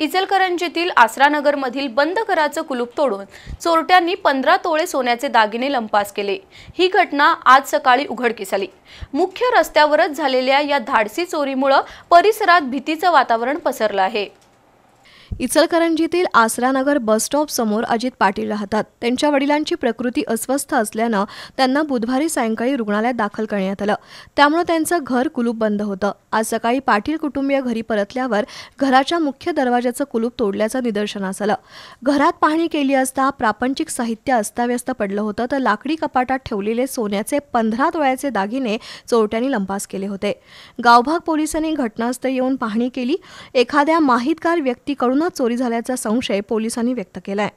इचलकरंजीतील आसरानगरमधील बंद घराचं कुलूप तोडून चोरट्यांनी पंधरा तोळे सोन्याचे दागिने लंपास केले ही घटना आज सकाळी उघडकीस आली मुख्य रस्त्यावरच झालेल्या या धाडसी चोरीमुळं परिसरात भीतीचं वातावरण पसरलं आहे इचलकरंजीतील आसरानगर स्टॉप समोर अजित पाटील राहतात त्यांच्या वडिलांची प्रकृती अस्वस्थ असल्यानं त्यांना बुधवारी सायंकाळी रुग्णालयात दाखल करण्यात आलं त्यामुळे त्यांचं घर कुलूप बंद होतं आज सकाळी पाटील कुटुंबीय घरी परतल्यावर घराच्या मुख्य दरवाजाचं कुलूप तोडल्याचं निदर्शनास आलं घरात पाहणी केली असता प्रापंचिक साहित्य अस्ताव्यस्त पडलं होतं तर लाकडी कपाटात ठेवलेले सोन्याचे पंधरा तोळ्याचे दागिने चोरट्यांनी लंपास केले होते गावभाग पोलिसांनी घटनास्थळी येऊन पाहणी केली एखाद्या माहितगार व्यक्तीकडून चोरी झाल्याचा संशय पोलिसांनी व्यक्त केला